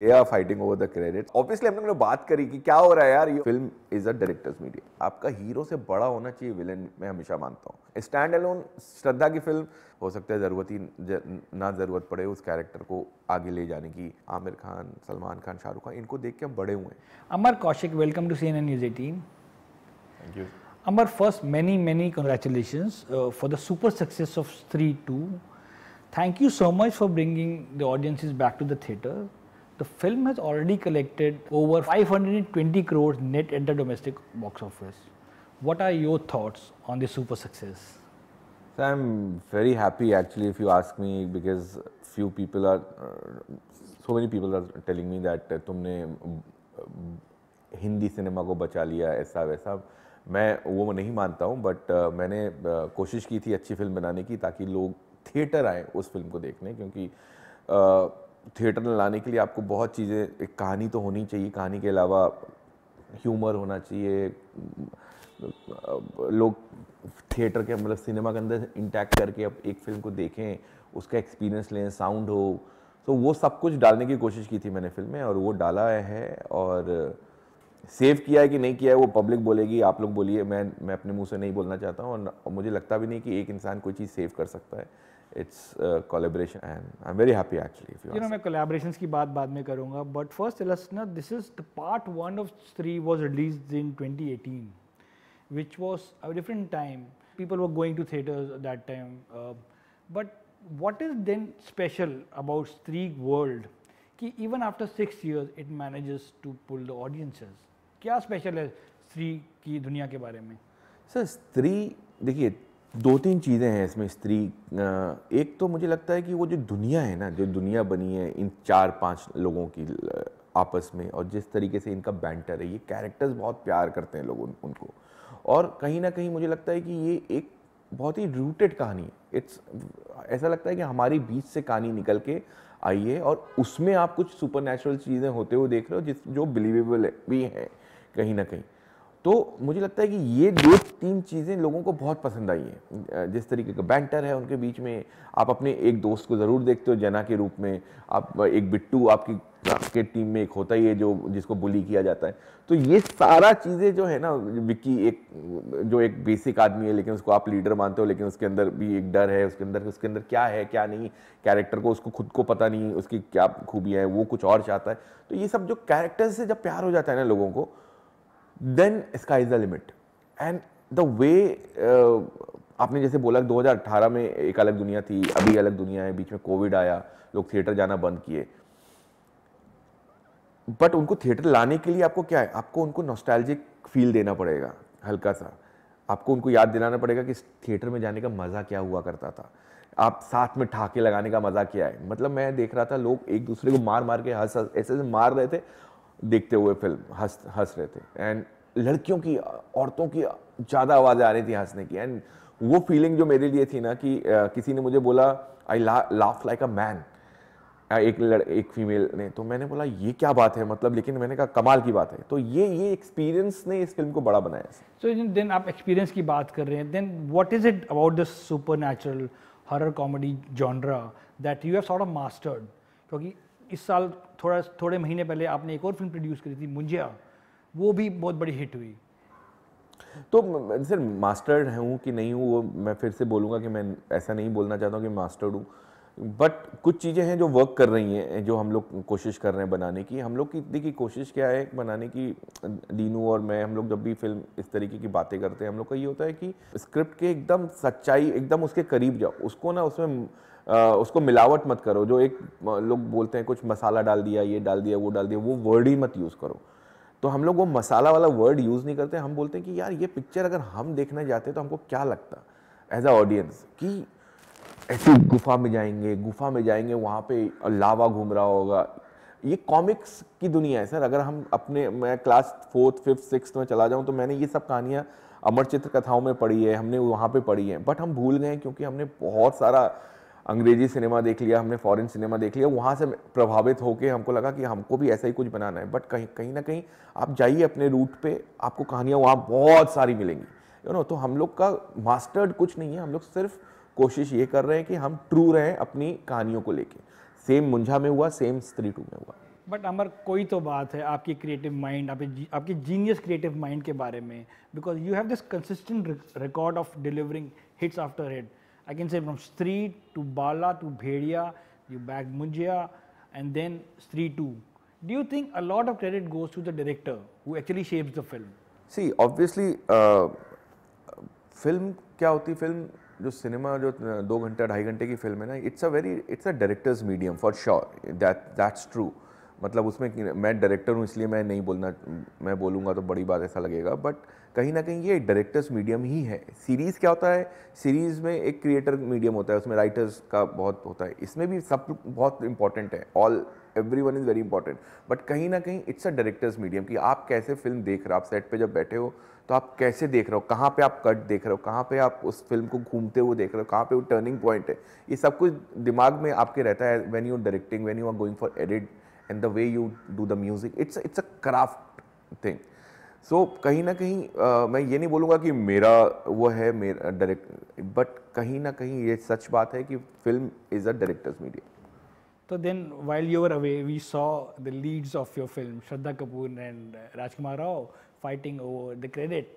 They are fighting over the credits. Obviously, हमने बात करी कि क्या हो रहा है यार ये film is a director's media आपका हीरो से बड़ा होना चाहिए विलन मैं हमेशा मानता हूँ स्टैंड अलोन श्रद्धा की फिल्म हो सकता है ज़रूरत ही ना ज़रूरत पड़े उस कैरेक्टर को आगे ले जाने की आमिर खान सलमान खान शाहरुख खान इनको देख के हम बड़े हुए Amar Kaushik welcome to C N N news eighteen thank you Amar first many, many congratulation for the super success of three two thank you so much for bringing the audience is back to the theatre The film has already collected over 520 crores net at the domestic box office. What are your thoughts on the super success? So I'm very happy actually if you ask me because few people are, uh, so many people are telling me that uh, tumne uh, Hindi cinema को बचा लिया ऐसा वैसा मैं वो नहीं मानता हूँ बट uh, मैंने uh, कोशिश की थी अच्छी फिल्म बनाने की ताकि लोग थिएटर आए उस फिल्म को देखने क्योंकि uh, थिएटर में लाने के लिए आपको बहुत चीज़ें एक कहानी तो होनी चाहिए कहानी के अलावा ह्यूमर होना चाहिए लोग थिएटर के मतलब सिनेमा के अंदर इंटैक्ट करके अब एक फिल्म को देखें उसका एक्सपीरियंस लें साउंड हो तो वो सब कुछ डालने की कोशिश की थी मैंने फिल्म में और वो डाला है और सेव किया है कि नहीं किया है वो पब्लिक बोलेगी आप लोग बोलिए मैं मैं अपने मुंह से नहीं बोलना चाहता हूँ और मुझे लगता भी नहीं कि एक इंसान कोई चीज़ सेव कर सकता है it's celebration and I am very happy actually you you know मैं कोलेब्रेशंस की बात बाद में करूंगा but first let's know this is the part 1 of 3 was released in 2018 which was a different time people were going to theatres at that time but what is then special about Stree world कि even after 6 years it manages to pull the audiences क्या special है स्त्री की दुनिया के बारे में sir स्त्री देखिए दो तीन चीज़ें हैं इसमें स्त्री एक तो मुझे लगता है कि वो जो दुनिया है ना जो दुनिया बनी है इन चार पांच लोगों की आपस में और जिस तरीके से इनका बैंटर है ये कैरेक्टर्स बहुत प्यार करते हैं लोग उन, उनको और कहीं ना कहीं मुझे लगता है कि ये एक बहुत ही रूटेड कहानी है इट्स ऐसा लगता है कि हमारी बीच से कहानी निकल के आई है और उसमें आप कुछ सुपर चीज़ें होते हुए देख रहे हो जिस जो बिलीवेबल भी हैं कहीं ना कहीं तो मुझे लगता है कि ये दो तीन चीज़ें लोगों को बहुत पसंद आई हैं जिस तरीके का बैंटर है उनके बीच में आप अपने एक दोस्त को ज़रूर देखते हो जना के रूप में आप एक बिट्टू आपकी आपके टीम में एक होता ही है जो जिसको बुली किया जाता है तो ये सारा चीज़ें जो है ना विक्की एक जो एक बेसिक आदमी है लेकिन उसको आप लीडर मानते हो लेकिन उसके अंदर भी एक डर है उसके अंदर उसके अंदर क्या है क्या नहीं कैरेक्टर को उसको खुद को पता नहीं उसकी क्या खूबियाँ हैं वो कुछ और चाहता है तो ये सब जो कैरेक्टर से जब प्यार हो जाता है ना लोगों को then sky is the limit and the way आपने जैसे बोला 2018 में एक अलग दुनिया थी अभी अलग दुनिया है बीच में कोविड आया लोग थिएटर जाना बंद किए बट उनको थिएटर लाने के लिए आपको क्या है आपको उनको नॉस्टैल्जिक फील देना पड़ेगा हल्का सा आपको उनको याद दिलाना पड़ेगा कि थिएटर में जाने का मज़ा क्या हुआ करता था आप साथ में ठाके लगाने का मज़ा क्या है मतलब मैं देख रहा था लोग एक दूसरे को मार मार के हंस ऐसे ऐसे मार रहे थे देखते हुए फिल्म हंस हंस रहे थे एंड लड़कियों की औरतों की ज़्यादा आवाज़ें आ रही थी हंसने की एंड वो फीलिंग जो मेरे लिए थी ना कि आ, किसी ने मुझे बोला I laugh like a man एक लड़ एक फीमेल ने तो मैंने बोला ये क्या बात है मतलब लेकिन मैंने कहा कमाल की बात है तो ये ये एक्सपीरियंस ने इस फिल्म को बड़ा बनाया सो so, देन आप एक्सपीरियंस की बात कर रहे हैं then what is it about the supernatural horror comedy genre that you have sort of mastered क्योंकि इस साल थोड़ा थोड़े महीने पहले आपने एक और फिल्म प्रोड्यूस करी थी मुंजिया वो भी बहुत बड़ी हिट हुई तो सर मास्टर्ड हूँ कि नहीं हूँ वो मैं फिर से बोलूँगा कि मैं ऐसा नहीं बोलना चाहता हूँ कि मास्टर्ड हूँ बट कुछ चीज़ें हैं जो वर्क कर रही हैं जो हम लोग कोशिश कर रहे हैं बनाने की हम लोग की देखिए कोशिश क्या है बनाने की दीनू और मैं हम लोग जब भी फिल्म इस तरीके की बातें करते हैं हम लोग का ये होता है कि स्क्रिप्ट के एकदम सच्चाई एकदम उसके करीब जाओ उसको ना उसमें उसको मिलावट मत करो जो एक लोग बोलते हैं कुछ मसाला डाल दिया ये डाल दिया वो डाल दिया वो वर्ड ही मत यूज़ करो तो हम लोग वो मसाला वाला वर्ड यूज़ नहीं करते हम बोलते हैं कि यार ये पिक्चर अगर हम देखने जाते तो हमको क्या लगता एज अ ऑडियंस कि ऐसी गुफा में जाएंगे गुफा में जाएंगे वहाँ पे लावा घूम रहा होगा ये कॉमिक्स की दुनिया है सर अगर हम अपने मैं क्लास फोर्थ फिफ्थ सिक्स में चला जाऊँ तो मैंने ये सब कहानियाँ अमर चित्र कथाओं में पढ़ी है हमने वहाँ पे पढ़ी है बट हम भूल गए क्योंकि हमने बहुत सारा अंग्रेजी सिनेमा देख लिया हमने फॉरेन सिनेमा देख लिया वहाँ से प्रभावित होकर हमको लगा कि हमको भी ऐसा ही कुछ बनाना है बट कहीं कहीं ना कहीं आप जाइए अपने रूट पे आपको कहानियाँ वहाँ बहुत सारी मिलेंगी यू नो तो हम लोग का मास्टर्ड कुछ नहीं है हम लोग सिर्फ कोशिश ये कर रहे हैं कि हम ट्रू रहें अपनी कहानियों को लेके सेम मुंझा में हुआ सेम स्त्री टू में हुआ बट अमर कोई तो बात है आपकी क्रिएटिव माइंड आपके आपकी जीनियस क्रिएटिव माइंड के बारे में because you have this consistent record of delivering hits after hit I can say from street to Bala to Bhedia, you back Mujia and then street 2. Do you think a lot of credit goes to the director who actually shapes the film? See, obviously, uh, film क्या film? Film जो cinema जो दो घंटे ढाई घंटे की film है ना it's a very it's a director's medium for sure that that's true मतलब उसमें मैं डायरेक्टर हूँ इसलिए मैं नहीं बोलना मैं बोलूँगा तो बड़ी बात ऐसा लगेगा बट कहीं ना कहीं ये डायरेक्टर्स मीडियम ही है सीरीज़ क्या होता है सीरीज़ में एक क्रिएटर मीडियम होता है उसमें राइटर्स का बहुत होता है इसमें भी सब बहुत इंपॉर्टेंट है all every one is very important but कहीं ना कहीं इट्स अ डायरेक्टर्स मीडियम कि आप कैसे फिल्म देख रहे हो आप सेट पर जब बैठे हो तो आप कैसे देख रहे हो कहाँ पे आप कट देख रहे हो कहाँ पे आप उस फिल्म को घूमते हुए देख रहे हो कहाँ पे वो टर्निंग पॉइंट है ये सब कुछ दिमाग में आपके रहता है when you are directing when you are going for edit and the way you do the music it's it's a craft thing so कहीं ना कहीं uh, मैं ये नहीं बोलूँगा कि मेरा वो है मेरा डायरेक्ट uh, बट कहीं ना कहीं ये सच बात है कि film is a director's media तो then while you're away we saw the leads of your film Shraddha Kapoor and Rajkumar Rao fighting over the credit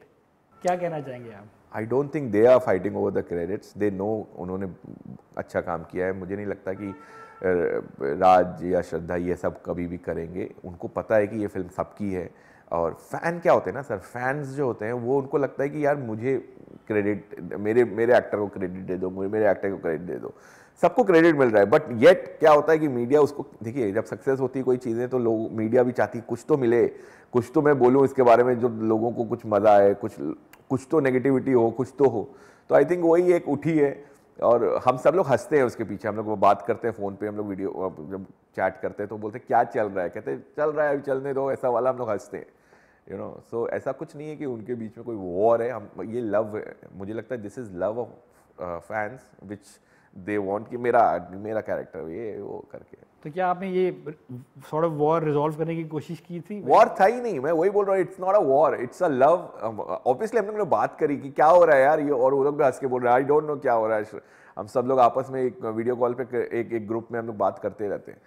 क्या कहना चाहेंगे आप I don't think they are fighting over the credits they know उन्होंने अच्छा काम किया है मुझे नहीं लगता कि राज या श्रद्धा ये सब कभी भी करेंगे उनको पता है कि ये फिल्म सबकी है और फ़ैन क्या होते हैं ना सर फैंस जो होते हैं वो उनको लगता है कि यार मुझे क्रेडिट मेरे मेरे एक्टर को क्रेडिट दे दो मुझे मेरे एक्टर को क्रेडिट दे दो सबको क्रेडिट मिल रहा है बट येट क्या होता है कि मीडिया उसको देखिए जब सक्सेस होती है कोई चीज़ें तो लोग मीडिया भी चाहती कुछ तो मिले कुछ तो मैं बोलूँ इसके बारे में जो लोगों को कुछ मज़ा आए कुछ कुछ तो नेगेटिविटी हो कुछ तो हो तो आई थिंक वही एक उठी है और हम सब लोग हंसते हैं उसके पीछे हम लोग वो बात करते हैं फ़ोन पे हम लोग वीडियो जब चैट करते हैं तो बोलते हैं क्या चल रहा है कहते चल रहा है अभी चलने दो ऐसा वाला हम लोग हंसते हैं यू नो सो ऐसा कुछ नहीं है कि उनके बीच में कोई वॉर है हम ये लव है मुझे लगता है this is love of fans which they want कि मेरा मेरा कैरेक्टर ये वो करके तो क्या आपने ये सॉर्ट ऑफ वॉर रिजॉल्व करने की कोशिश की थी वॉर था ही नहीं मैं वही बोल रहा हूँ it's not a war it's a love obviously हमने बात करी कि क्या हो रहा है यार ये और वो लोग भी हंस के बोल रहे हैं आई डोंट नो क्या हो रहा है हम सब लोग आपस में एक वीडियो कॉल पे एक एक ग्रुप में हम लोग बात करते रहते हैं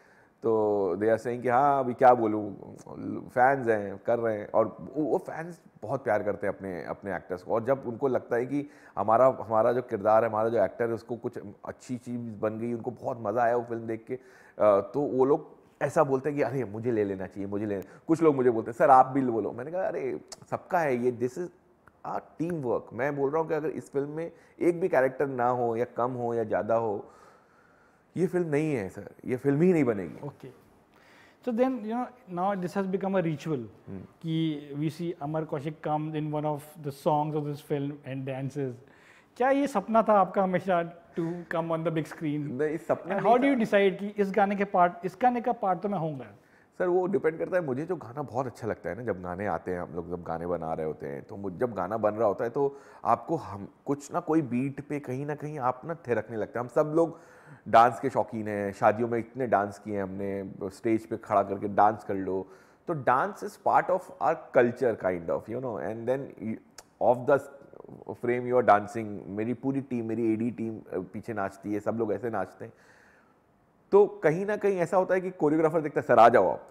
तो दे आर सेइंग कि हाँ अभी क्या बोलूँ फैंस हैं कर रहे हैं और वो फैंस बहुत प्यार करते हैं अपने अपने एक्टर्स को और जब उनको लगता है कि हमारा हमारा जो किरदार है हमारा जो एक्टर है उसको कुछ अच्छी चीज़ बन गई उनको बहुत मज़ा आया वो फिल्म देख के तो वो लोग ऐसा बोलते हैं कि अरे मुझे ले लेना चाहिए मुझे ले कुछ लोग मुझे बोलते हैं सर आप भी बोलो मैंने कहा अरे सबका है ये this is a team work मैं बोल रहा हूँ कि अगर इस फिल्म में एक भी कैरेक्टर ना हो या कम हो या ज़्यादा हो ये फिल्म नहीं है सर ये फिल्म ही नहीं बनेगी okay so then you know now this has become a ritual कि we see Amar Kaushik come in one of the songs of this film and dances क्या ये सपना था आपका हमेशा to come on the big screen नहीं सपना हाउ डू यू डिसाइड कि इस गाने के पार्ट इस गाने का पार्ट तो मैं होऊंगा सर वो डिपेंड करता है मुझे जो गाना बहुत अच्छा लगता है ना जब गाने आते हैं हम लोग जब गाने बना रहे होते हैं तो जब गाना बन रहा होता है तो आपको हम कुछ ना कोई बीट पे कहीं ना कहीं आप ना थिरकने लगते हैं हम सब लोग डांस के शौकीन हैं शादियों में इतने डांस किए हैं हमने स्टेज पे खड़ा करके डांस कर लो तो dance is part of our culture kind of you know and then of the frame you are dancing मेरी पूरी टीम मेरी एडी टीम पीछे नाचती है सब लोग ऐसे नाचते हैं तो कहीं ना कहीं ऐसा होता है कि कोरियोग्राफर देखता सर आ जाओ आप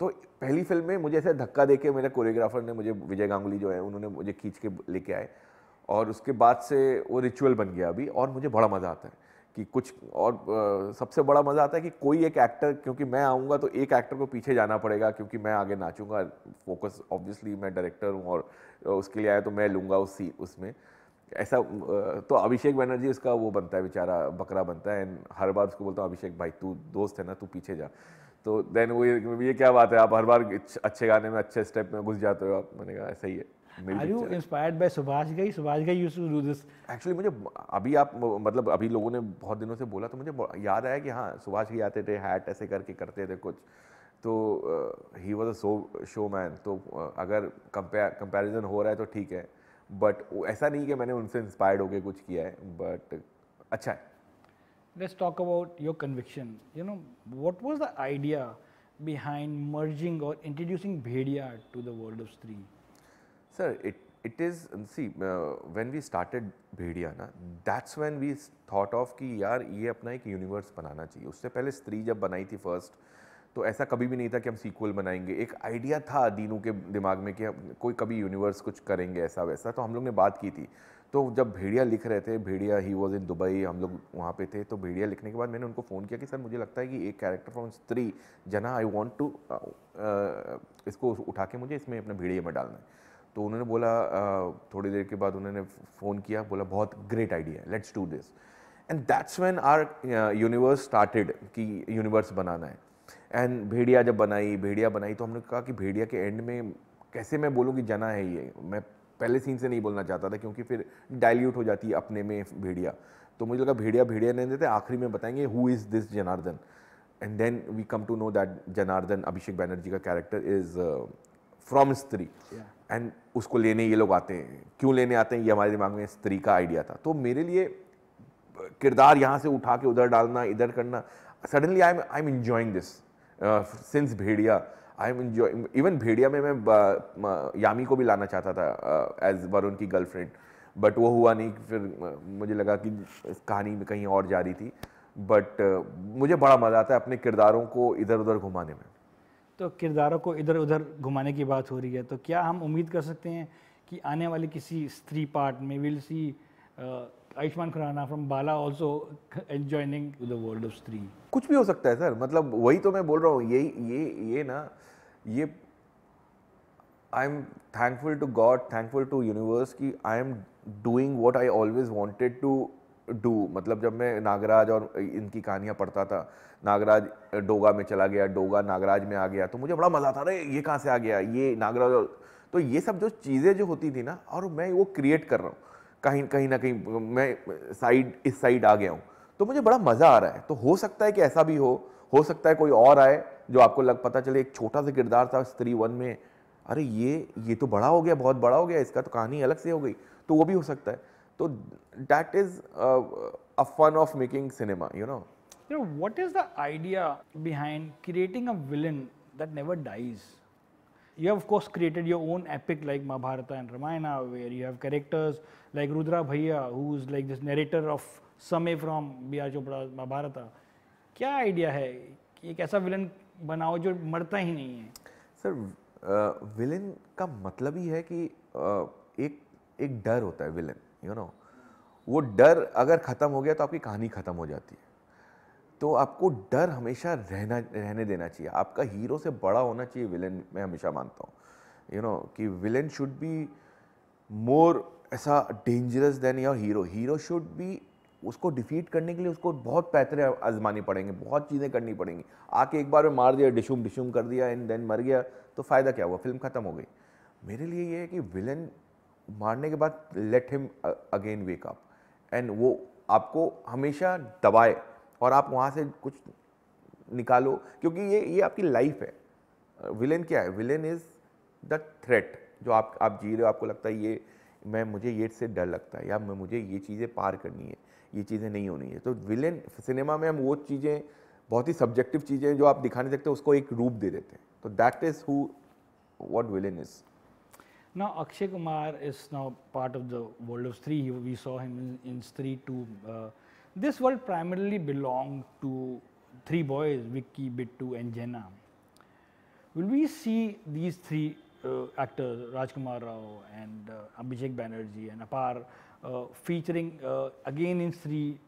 तो पहली फिल्म में मुझे ऐसे धक्का दे के मेरे कोरियोग्राफर ने मुझे विजय गांगुली जो है उन्होंने मुझे खींच के लेके आए और उसके बाद से वो रिचुअल बन गया अभी और मुझे बड़ा मज़ा आता है कि कुछ और आ, सबसे बड़ा मज़ा आता है कि कोई एक एक्टर क्योंकि मैं आऊँगा तो एक एक्टर को पीछे जाना पड़ेगा क्योंकि मैं आगे नाचूंगा फोकस ऑब्वियसली मैं डायरेक्टर हूँ और उसके लिए आया तो मैं लूँगा उस सी उसमें ऐसा तो अभिषेक बनर्जी उसका वो बनता है बेचारा बकरा बनता है एंड हर बार उसको बोलता हूँ अभिषेक भाई तू दोस्त है ना तू पीछे जा तो देन वो ये, ये क्या बात है आप हर बार अच्छे गाने में अच्छे स्टेप में घुस जाते हो आप मैंने कहा ऐसा ही है Are you inspired by Subhash Gai? Subhash Gai used to do this. Actually मुझे अभी आप मतलब अभी लोगों ने बहुत दिनों से बोला तो मुझे याद आया कि हाँ सुभाष gai आते थे हैट ऐसे करके करते थे कुछ तो ही was a show showman तो uh, अगर कंपैरिजन हो रहा है तो ठीक है बट ऐसा नहीं कि मैंने उनसे इंस्पायर्ड होके कुछ किया है बट अच्छा है let's talk about your conviction. You know, what was the idea behind merging or introducing Bhedia to the world of stream? Sir, it, it is, see, uh, when we started Bhediya ना that's when we thought of कि यार ये अपना एक universe बनाना चाहिए उससे पहले स्त्री जब बनाई थी फर्स्ट तो ऐसा कभी भी नहीं था कि हम सीक्वल बनाएंगे एक आइडिया था दीनू के दिमाग में कि हम कोई कभी यूनिवर्स कुछ करेंगे ऐसा वैसा तो हम लोग ने बात की थी तो जब भेड़िया लिख रहे थे भेड़िया ही वॉज इन दुबई हम लोग वहाँ पे थे तो भेड़िया लिखने के बाद मैंने उनको फ़ोन किया कि सर मुझे लगता है कि एक कैरेक्टर फ्रॉम स्त्री जना आई वॉन्ट टू इसको उठा के मुझे इसमें अपने भेड़िया में डालना है तो उन्होंने बोला थोड़ी देर के बाद उन्होंने फ़ोन किया बोला बहुत ग्रेट आइडिया है let's do this and that's when our universe started कि यूनिवर्स बनाना है एंड भेड़िया जब बनाई भेड़िया बनाई तो हमने कहा कि भेड़िया के एंड में कैसे मैं बोलूँ कि जना है ये मैं पहले सीन से नहीं बोलना चाहता था क्योंकि फिर डाइल्यूट हो जाती है अपने में भेड़िया तो मुझे लगा भेड़िया भेड़िया नहीं देते आखिरी में बताएंगे who is this Janardan and then we come to know that Janardan Abhishek Banerjee का character is from Stree and उसको लेने ये लोग आते हैं क्यों लेने आते हैं ये हमारे दिमाग में स्त्री का आइडिया था तो मेरे लिए किरदार यहाँ से उठा के उधर डालना इधर करना suddenly I am I am enjoying this since Bhediya I am enjoy even Bhediya में मैं uh, यामी को भी लाना चाहता था एज uh, वरुण की गर्लफ्रेंड बट वो हुआ नहीं फिर मुझे लगा कि कहानी में कहीं और जा रही थी बट uh, मुझे बड़ा मज़ा आता है अपने किरदारों को इधर उधर घुमाने में तो किरदारों को इधर उधर घुमाने की बात हो रही है तो क्या हम उम्मीद कर सकते हैं कि आने वाले किसी स्त्री पार्ट में will see Ayushmann Khurrana from Bala also joining the world of Stree कुछ भी हो सकता है सर मतलब वही तो मैं बोल रहा हूँ ये ये ये ना ये I am thankful to God thankful to universe कि I am doing what I always wanted to do मतलब जब मैं नागराज और इनकी कहानियाँ पढ़ता था नागराज डोगा में चला गया डोगा नागराज में आ गया तो मुझे बड़ा मज़ा आता था ये कहाँ से आ गया ये नागराज और तो ये सब जो चीज़ें जो होती थी ना और मैं वो क्रिएट कर रहा हूँ कहीं कहीं ना कहीं मैं साइड इस साइड आ गया हूँ तो मुझे बड़ा मज़ा आ रहा है तो हो सकता है कि ऐसा भी हो हो सकता है कोई और आए जो आपको लग पता चले एक छोटा सा किरदार था स्त्री वन में अरे ये ये तो बड़ा हो गया बहुत बड़ा हो गया इसका तो कहानी अलग से हो गई तो वो भी हो सकता है तो that is a fun of making cinema you know you know what is the idea behind creating a villain that never dies you have course created your own epic like Mahabharat and Ramayan where you have characters like Rudra bhaiya who is like this narrator of Samay from B R Chopra Mahabharat क्या idea है कि एक ऐसा villain बनाओ जो मरता ही नहीं है सर विलन का मतलब ही है कि एक एक डर होता है विलन यू नो वो डर अगर ख़त्म हो गया तो आपकी कहानी ख़त्म हो जाती है तो आपको डर हमेशा रहना रहने देना चाहिए आपका हीरो से बड़ा होना चाहिए विलेन मैं हमेशा मानता हूँ यू नो कि विलेन शुड बी मोर ऐसा dangerous then your hero hero should be उसको डिफीट करने के लिए उसको बहुत पैतरे आजमानी पड़ेंगे बहुत चीज़ें करनी पड़ेंगी आके एक बार में मार दिया डिशुम डिशुम कर दिया एंड देन मर गया तो फ़ायदा क्या हुआ फिल्म ख़त्म हो गई मेरे लिए ये है कि विलन मारने के बाद let him again wake up and वो आपको हमेशा दबाए और आप वहाँ से कुछ निकालो क्योंकि ये ये आपकी लाइफ है विलेन uh, क्या है विलेन इज़ द थ्रेट जो आप आप जी रहे हो आपको लगता है ये मैं मुझे ये से डर लगता है या मैं मुझे ये चीज़ें पार करनी है ये चीज़ें नहीं होनी है तो विलेन सिनेमा में हम वो चीज़ें बहुत ही सब्जेक्टिव चीज़ें जो आप दिखा नहीं सकते उसको एक रूप दे देते हैं तो that is who what villain is Now Akshay Kumar is now part of the world of three. We saw him in, in Stree 2. Uh, this world primarily belonged to three boys, Vicky, Bittu and Jenna. Will we see these three uh, actors, Rajkumar Rao and uh, Abhishek Banerjee and Apar, uh, featuring uh, again in uh, three,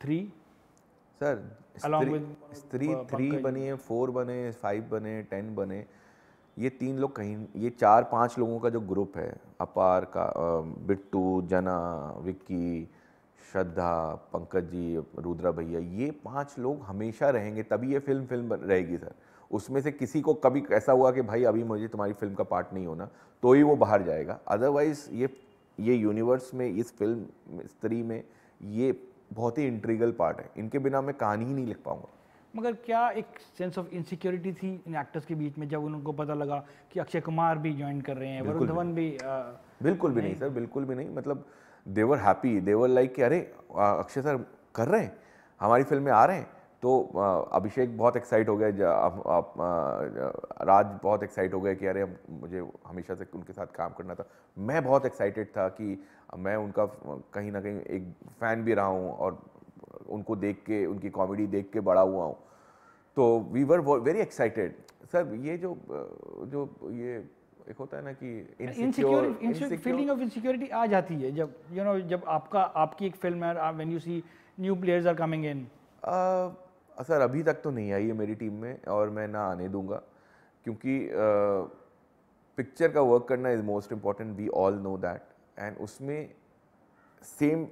3? Sir, Along Stree, with, Stree uh, 3 5 बने, 10 बने. ये तीन लोग कहीं ये चार पांच लोगों का जो ग्रुप है अपार का बिट्टू जना विक्की श्रद्धा पंकज जी रुद्रा भैया ये पांच लोग हमेशा रहेंगे तभी ये फिल्म फिल्म रहेगी सर उसमें से किसी को कभी ऐसा हुआ कि भाई अभी मुझे तुम्हारी फिल्म का पार्ट नहीं होना तो ही वो बाहर जाएगा अदरवाइज़ ये ये यूनिवर्स में इस फिल्म स्त्री में ये बहुत ही इंट्रीगल पार्ट है इनके बिना मैं कहानी ही नहीं लिख पाऊँगा मगर क्या एक सेंस ऑफ इनसिक्योरिटी थी इन एक्टर्स के बीच में जब उनको पता लगा कि अक्षय कुमार भी ज्वाइन कर रहे हैं वरुण धवन भी बिल्कुल भी नहीं, सर बिल्कुल भी नहीं मतलब देवर हैप्पी देवर लाइक कि अरे अक्षय सर कर रहे हैं हमारी फिल्में आ रहे हैं तो अभिषेक बहुत एक्साइट हो गया आप, आप राज बहुत एक्साइट हो गया कि अरे मुझे हमेशा से उनके साथ काम करना था मैं बहुत एक्साइटेड था कि मैं उनका कहीं ना कहीं एक फ़ैन भी रहा हूँ और उनको देख के उनकी कॉमेडी देख के बड़ा हुआ हूँ तो we were very excited sir ये जो जो ये एक होता है ना कि फीलिंग ऑफ इनसिक्योरिटी आ जाती है जब यू you नो know, जब आपका आपकी एक फिल्म है when you see new players are coming in sir अभी तक तो नहीं आई है मेरी टीम में और मैं ना आने दूंगा क्योंकि पिक्चर uh, का वर्क करना is most important we all know that and उसमें सेम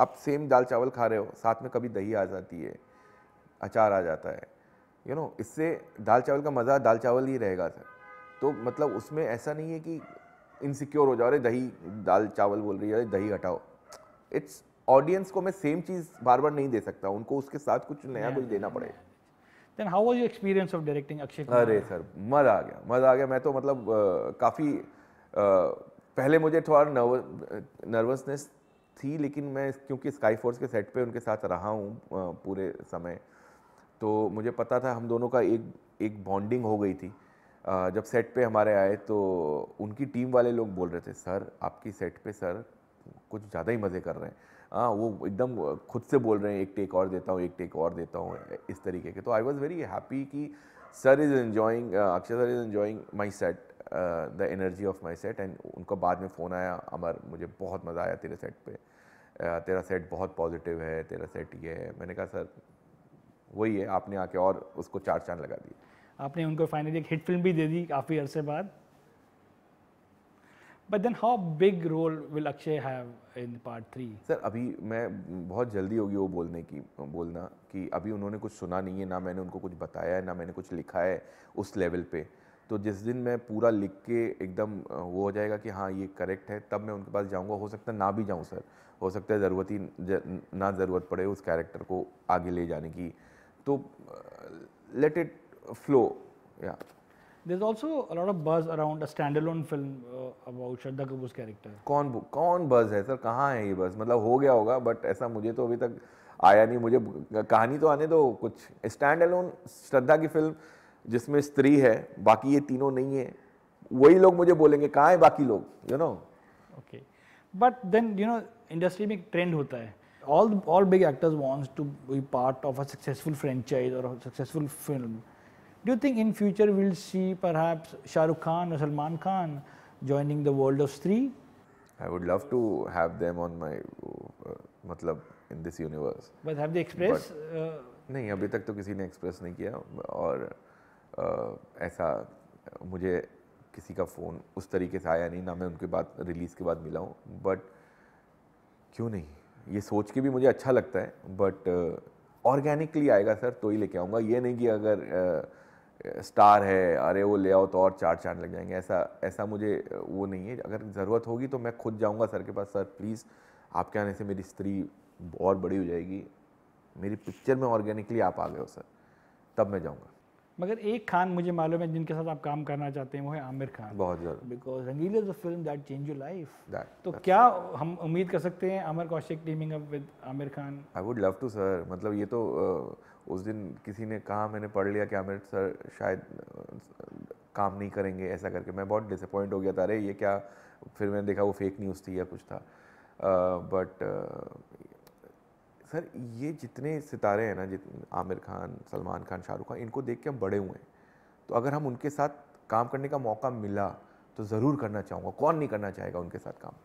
आप सेम दाल चावल खा रहे हो साथ में कभी दही आ जाती है अचार आ जाता है यू you नो know, इससे दाल चावल का मज़ा दाल चावल ही रहेगा सर तो मतलब उसमें ऐसा नहीं है कि इनसिक्योर हो जाओ अरे दही दाल चावल बोल रही है अरे दही हटाओ इट्स ऑडियंस को मैं सेम चीज़ बार बार नहीं दे सकता उनको उसके साथ कुछ नया कुछ देना पड़ेगा then how was your experience of directing Akshay Kumar अरे सर मज़ा आ गया मज़ा आ गया मैं तो मतलब काफ़ी पहले मुझे थोड़ा नर्वसनेस थी लेकिन मैं क्योंकि स्काई फोर्स के सेट पे उनके साथ रहा हूँ पूरे समय तो मुझे पता था हम दोनों का एक एक बॉन्डिंग हो गई थी जब सेट पे हमारे आए तो उनकी टीम वाले लोग बोल रहे थे सर आपकी सेट पे सर कुछ ज़्यादा ही मज़े कर रहे हैं हाँ वो एकदम खुद से बोल रहे हैं एक टेक और देता हूँ एक टेक और देता हूँ इस तरीके के तो आई वॉज़ वेरी हैप्पी कि sir is enjoying Akshay sir is enjoying my set the energy of my set and उनको बाद में फ़ोन आया अमर मुझे बहुत मज़ा आया तेरे सेट पे तेरा सेट बहुत पॉजिटिव है तेरा सेट ये है मैंने कहा सर वही है आपने आके और उसको चार चांद लगा दिए आपने उनको फाइनली एक हिट फिल्म भी दे दी काफ़ी अरसे बाद but then how big role will Akshay have in part three sir अभी मैं बहुत जल्दी होगी वो बोलने की बोलना कि अभी उन्होंने कुछ सुना नहीं है ना मैंने उनको कुछ बताया है ना मैंने कुछ लिखा है उस लेवल पे तो जिस दिन मैं पूरा लिख के एकदम वो हो जाएगा कि हाँ ये करेक्ट है तब मैं उनके पास जाऊँगा हो सकता है ना भी जाऊँ सर हो सकता है ज़रूरत ही ना ज़रूरत पड़े उस कैरेक्टर को आगे ले जाने की तो लेट इट फ्लो या There's also a lot of buzz around a standalone film uh, about Shraddha Kapoor's character. कौन कौन बज है सर कहाँ है ये बज मतलब हो गया होगा बट ऐसा मुझे तो अभी तक आया नहीं मुझे कहानी तो आने दो कुछ स्टैंड अलोन श्रद्धा की फिल्म जिसमें स्त्री है बाकी ये तीनों नहीं है वही लोग मुझे बोलेंगे कहाँ है बाकी लोग you know okay but then you know industry में एक ट्रेंड होता है all all big actors wants to be part of a successful franchise और successful film do you think in future will see perhaps Shahrukh Khan और Salman Khan joining the world of Stree I would love to have them on my मतलब in this universe but have नहीं अभी तक तो किसी ने express नहीं किया और ऐसा मुझे किसी का फ़ोन उस तरीके से आया नहीं ना मैं उनके बाद रिलीज़ के बाद मिला हूँ बट क्यों नहीं ये सोच के भी मुझे अच्छा लगता है बट ऑर्गेनिकली आएगा सर तो ही लेके आऊँगा ये नहीं कि अगर आ, स्टार है अरे वो ले आओ तो और चार चांद लग जाएंगे ऐसा ऐसा मुझे वो नहीं है अगर ज़रूरत होगी तो मैं खुद जाऊँगा सर के पास सर प्लीज़ आपके आने से मेरी स्त्री और बड़ी हो जाएगी मेरी पिक्चर में ऑर्गेनिकली आप आ गए हो सर तब मैं जाऊँगा मगर एक खान मुझे मालूम है जिनके साथ आप काम करना चाहते हैं वो है आमिर खान बहुत ज़्यादा because Rangeela is a film that change your life तो क्या हम उम्मीद कर सकते हैं Amar Kaushik teaming up with Aamir Khan I would love to sir मतलब ये तो उस दिन किसी ने कहा मैंने पढ़ लिया कि आमिर सर शायद काम नहीं करेंगे ऐसा करके मैं बहुत डिसअपॉइंट हो गया था अरे ये क्या फिर मैंने देखा वो फेक न्यूज़ थी या कुछ था बट सर ये जितने सितारे हैं ना जित आमिर खान सलमान खान शाहरुख खान इनको देख के हम बड़े हुए हैं तो अगर हम उनके साथ काम करने का मौका मिला तो ज़रूर करना चाहूँगा कौन नहीं करना चाहेगा उनके साथ काम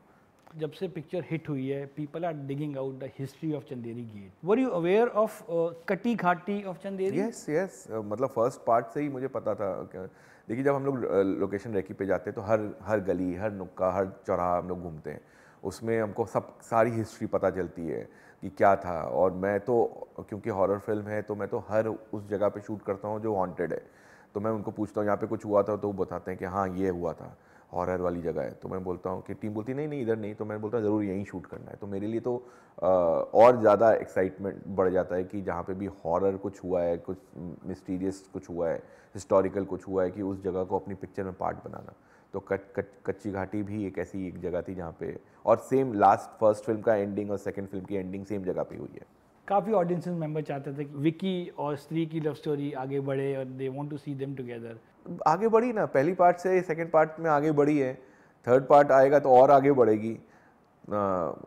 जब से पिक्चर हिट हुई है people are digging out the history of Chanderi get were you aware of Kati Ghati of Chanderi yes yes मतलब फर्स्ट पार्ट से ही मुझे पता था देखिए जब हम लोग लोकेशन uh, रेकी पे जाते हैं तो हर हर गली हर नुक्का हर चौराहा हम लोग घूमते हैं उसमें हमको सब सारी हिस्ट्री पता चलती है कि क्या था और मैं तो क्योंकि हॉरर फिल्म है तो मैं तो हर उस जगह पे शूट करता हूँ जो हॉन्टेड है तो मैं उनको पूछता हूँ यहाँ पे कुछ हुआ था तो वो बताते हैं कि हाँ ये हुआ था हॉरर वाली जगह है तो मैं बोलता हूँ कि टीम बोलती नहीं नहीं इधर नहीं तो मैं बोलता हूँ ज़रूर यहीं शूट करना है तो मेरे लिए तो आ, और ज़्यादा एक्साइटमेंट बढ़ जाता है कि जहाँ पे भी हॉरर कुछ हुआ है कुछ मिस्टीरियस कुछ हुआ है हिस्टोरिकल कुछ हुआ है कि उस जगह को अपनी पिक्चर में पार्ट बनाना तो कच, कच, कच्ची घाटी भी एक ऐसी एक जगह थी जहाँ पे और सेम लास्ट फर्स्ट फिल्म का एंडिंग और सेकंड फिल्म की एंडिंग सेम जगह पे हुई है काफ़ी ऑडियंस मेंबर चाहते थे कि विकी और स्त्री की लव स्टोरी आगे बढ़े और they want to see them together आगे बढ़ी ना पहली पार्ट से सेकंड पार्ट में आगे बढ़ी है थर्ड पार्ट आएगा तो और आगे बढ़ेगी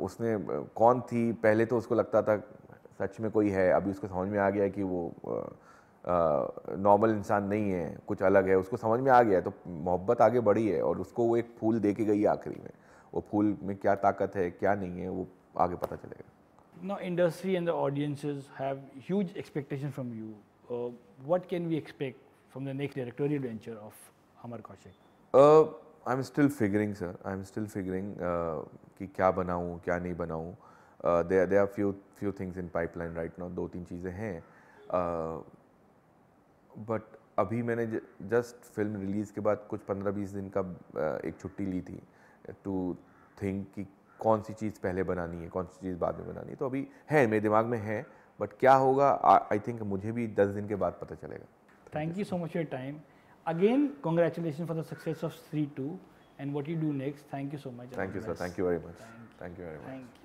उसने कौन थी पहले तो उसको लगता था सच में कोई है अभी उसको समझ में आ गया कि वो आ, नॉर्मल इंसान नहीं है कुछ अलग है उसको समझ में आ गया है तो मोहब्बत आगे बढ़ी है और उसको वो एक फूल दे के गई आखिरी में वो फूल में क्या ताकत है क्या नहीं है वो आगे पता चलेगा ना industry and the audiences have huge expectation from you what can we expect from the next directorial venture of Amar Kaushik I am still figuring sir I am still figuring कि क्या बनाऊँ क्या नहीं बनाऊँ they are few few things in pipeline right now दो तीन चीज़ें हैं uh, बट अभी मैंने जस्ट फिल्म रिलीज़ के बाद कुछ पंद्रह बीस दिन का एक छुट्टी ली थी टू थिंक कि कौन सी चीज़ पहले बनानी है कौन सी चीज़ बाद में बनानी है तो अभी है मेरे दिमाग में है बट क्या होगा आई थिंक मुझे भी दस दिन के बाद पता चलेगा thank you so much your time again congratulation for the success of three two and what you do next thank you so much thank you sir thank you very much thank you very much